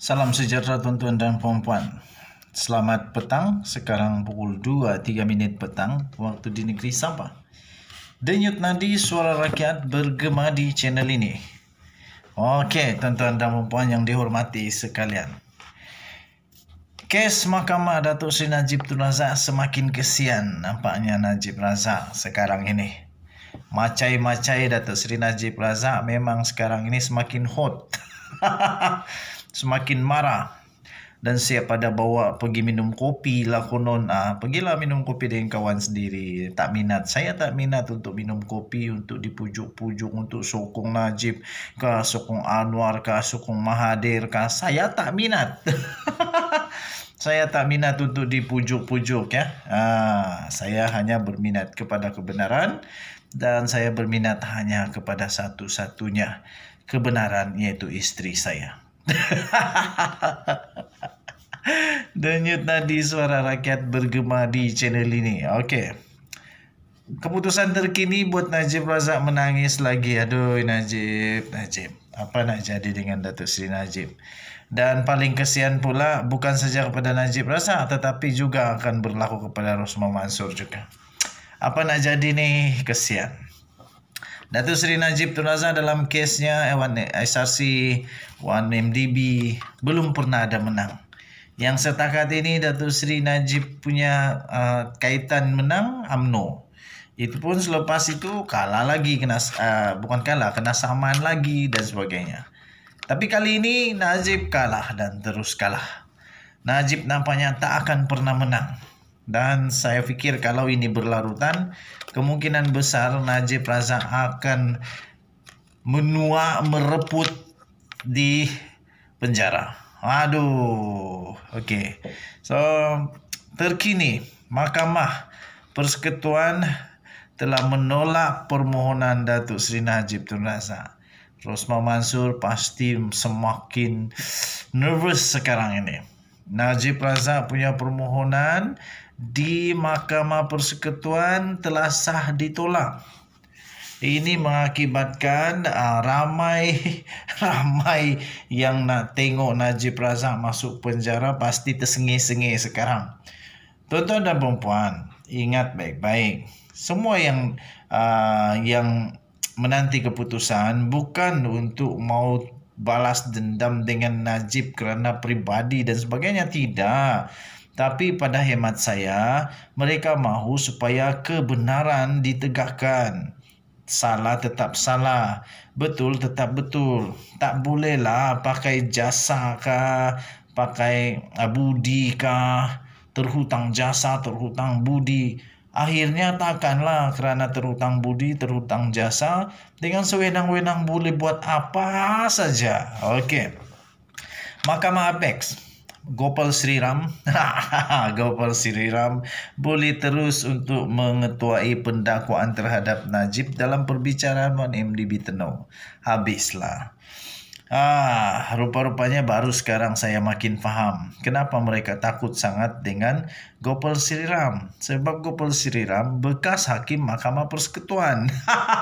Salam sejahtera tuan-tuan dan puan-puan. Selamat petang. Sekarang pukul 2.3 minit petang waktu di negeri Sabah. Denyut nadi suara rakyat bergema di channel ini. Okey, tuan-tuan dan puan-puan yang dihormati sekalian. Kes Mahkamah Datuk Seri Najib Tun Razak semakin kesian nampaknya Najib Razak sekarang ini. Macai-macai Datuk Seri Najib Razak memang sekarang ini semakin hot. semakin marah dan siap ada bawa pergi minum kopi lah konon ah pergilah minum kopi dengan kawan sendiri tak minat saya tak minat untuk minum kopi untuk dipujuk-pujuk untuk sokong Najib ke sokong Anwar ke sokong Mahathir ke saya tak minat saya tak minat untuk dipujuk-pujuk ya ah saya hanya berminat kepada kebenaran dan saya berminat hanya kepada satu-satunya kebenaran iaitu isteri saya Denyut nadi suara rakyat bergema di channel ini. Okey. Keputusan terkini buat Najib Razak menangis lagi. Aduh Najib, Najib. Apa nak jadi dengan Datuk Seri Najib? Dan paling kesian pula bukan saja kepada Najib Razak tetapi juga akan berlaku kepada Rosmah Mansur juga. Apa nak jadi ni? Kesian. Datuk Seri Najib Tun Razak dalam kesnya eh, eh, SRC 1MDB belum pernah ada menang. Yang setakat ini Datuk Seri Najib punya uh, kaitan menang AMNO. Itu pun selepas itu kalah lagi kena uh, bukan kalah kena saman lagi dan sebagainya. Tapi kali ini Najib kalah dan terus kalah. Najib nampaknya tak akan pernah menang. Dan saya pikir kalau ini berlarutan, kemungkinan besar Najib Razak akan menua mereput di penjara. Aduh, oke. Okay. So, terkini Mahkamah Persekutuan telah menolak permohonan Datuk Seri Najib Tun Razak. Rosma Mansur pasti semakin nervous sekarang ini. Najib Razak punya permohonan di Mahkamah Persekutuan telah sah ditolak. Ini mengakibatkan uh, ramai ramai yang nak tengok Najib Razak masuk penjara pasti tersengih-sengih sekarang. Tuan-tuan dan puan ingat baik-baik. Semua yang uh, yang menanti keputusan bukan untuk mau balas dendam dengan Najib kerana pribadi dan sebagainya tidak tapi pada hemat saya mereka mahu supaya kebenaran ditegakkan salah tetap salah betul tetap betul tak bolehlah pakai jasa kah pakai budi kah terhutang jasa terhutang budi Akhirnya takkanlah kerana terutang budi, terutang jasa dengan sewenang-wenang boleh buat apa saja. Oke. Mahkamah Apex. Gopal Sri Gopal Sri boleh terus untuk mengetuai pendakwaan terhadap Najib dalam perbicaraan MDB Tenau. Habislah. Ah, rupa-rupanya baru sekarang saya makin paham kenapa mereka takut sangat dengan Gopal Siriram. Sebab Gopal Siriram bekas hakim Mahkamah Persekutuan.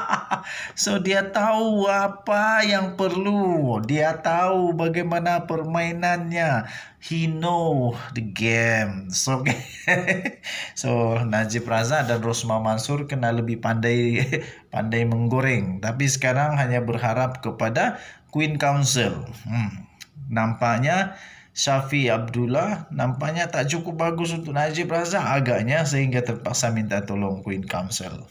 so dia tahu apa yang perlu, dia tahu bagaimana permainannya. he know the game. So, so Najib Razak dan Rosma Mansur kena lebih pandai pandai menggoreng. Tapi sekarang hanya berharap kepada Queen Council. Hmm. Nampaknya Syafi Abdullah nampaknya tak cukup bagus untuk Najib Razak agaknya sehingga terpaksa minta tolong Queen Council.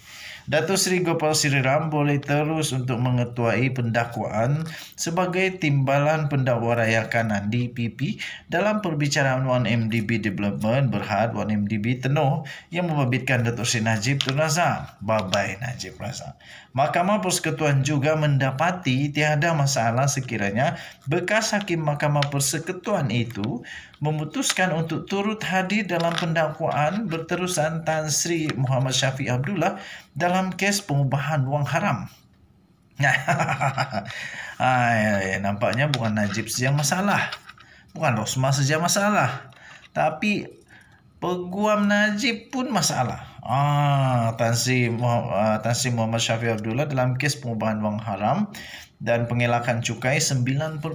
Dato Sri Gopal Siriram boleh terus untuk mengetuai pendakwaan sebagai timbalan pendakwa raya kanan DPP dalam perbicaraan 1MDB Development Berhad 1MDB Tenoh yang membabitkan Dato Sri Najib Tun Razak. babai Najib Razak. Mahkamah Persekutuan juga mendapati tiada masalah sekiranya bekas hakim Mahkamah Persekutuan itu memutuskan untuk turut hadir dalam pendakwaan berterusan Tan Sri Muhammad Syafiq Abdullah dalam kes pengubahan wang haram. Ay, nampaknya bukan Najib saja masalah. Bukan Rosmah saja masalah. Tapi peguam Najib pun masalah. Ah, Tan Sri Muhammad, ah, Tan Sri Muhammad Syafi Abdullah dalam kes pengubahan wang haram dan pengelakan cukai 9.5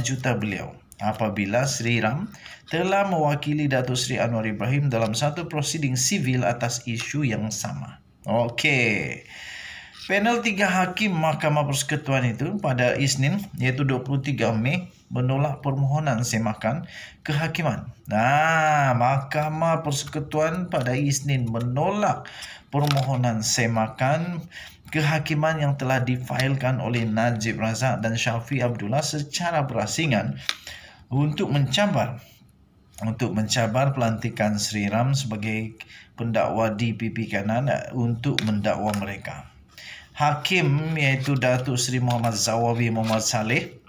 juta beliau apabila Sri Ram telah mewakili Datuk Sri Anwar Ibrahim dalam satu prosiding sivil atas isu yang sama. Okey. Panel tiga hakim Mahkamah Persekutuan itu pada Isnin iaitu 23 Mei menolak permohonan semakan kehakiman. Nah, Mahkamah Persekutuan pada Isnin menolak permohonan semakan kehakiman yang telah difailkan oleh Najib Razak dan Syafi Abdullah secara berasingan untuk mencabar untuk mencabar pelantikan Sri Ram sebagai pendakwa di pipi kanan eh, untuk mendakwa mereka. Hakim iaitu Datuk Sri Muhammad Zawawi Muhammad Saleh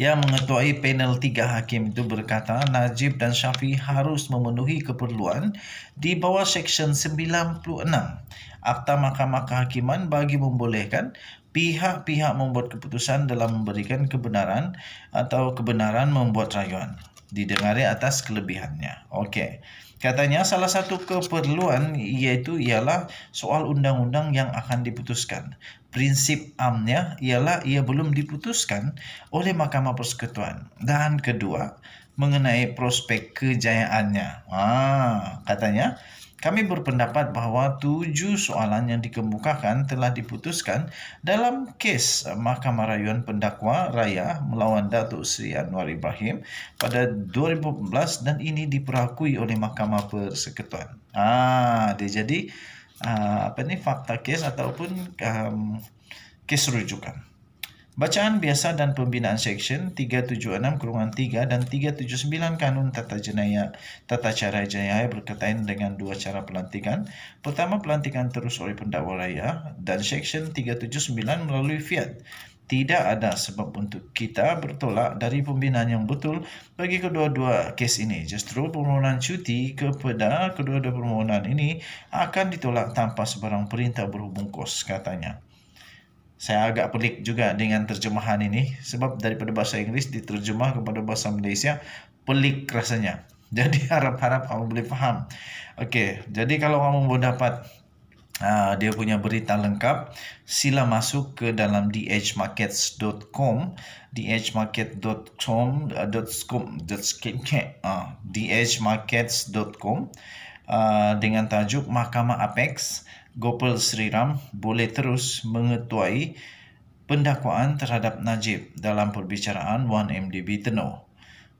yang mengetuai panel tiga hakim itu berkata Najib dan Syafi harus memenuhi keperluan di bawah Seksyen 96 Akta Mahkamah Kehakiman bagi membolehkan pihak-pihak membuat keputusan dalam memberikan kebenaran atau kebenaran membuat rayuan didengari atas kelebihannya. Okey. Katanya salah satu keperluan yaitu ialah soal undang-undang yang akan diputuskan. Prinsip amnya ialah ia belum diputuskan oleh Mahkamah Persekutuan. Dan kedua, mengenai prospek kejayaannya. Ah, katanya, kami berpendapat bahawa tujuh soalan yang dikemukakan telah diputuskan dalam kes Mahkamah Rayuan Pendakwa Raya melawan Datuk Seri Anwar Ibrahim pada 2014 dan ini diperakui oleh Mahkamah Persekutuan. Ah, dia jadi ah, apa ni fakta kes ataupun um, kes rujukan. Bacaan biasa dan pembinaan Seksyen 376-3 kurungan dan 379 Kanun Tata Jenayah Tata Cara Jenayah berkaitan dengan dua cara pelantikan. Pertama, pelantikan terus oleh pendakwa raya dan Seksyen 379 melalui fiat. Tidak ada sebab untuk kita bertolak dari pembinaan yang betul bagi kedua-dua kes ini. Justru permohonan cuti kepada kedua-dua permohonan ini akan ditolak tanpa sebarang perintah berhubung kos, katanya saya agak pelik juga dengan terjemahan ini sebab daripada bahasa Inggeris diterjemah kepada bahasa Malaysia pelik rasanya. Jadi harap-harap kamu boleh faham. Okey, jadi kalau kamu mau dapat uh, ah, dia punya berita lengkap, sila masuk ke dalam dhmarkets.com, dhmarket.com.com.sk, uh, dhmarkets.com. Ah, dengan tajuk Mahkamah Apex Gopal Sriram boleh terus mengetuai pendakwaan terhadap Najib dalam perbicaraan 1MDB Tenoh.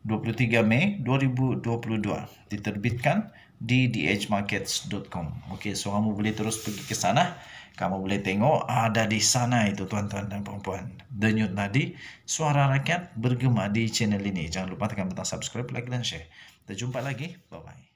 23 Mei 2022 diterbitkan di dhmarkets.com. Okey, so kamu boleh terus pergi ke sana. Kamu boleh tengok ada di sana itu tuan-tuan dan puan-puan. Denyut nadi suara rakyat bergema di channel ini. Jangan lupa tekan butang subscribe, like dan share. Kita jumpa lagi. Bye-bye.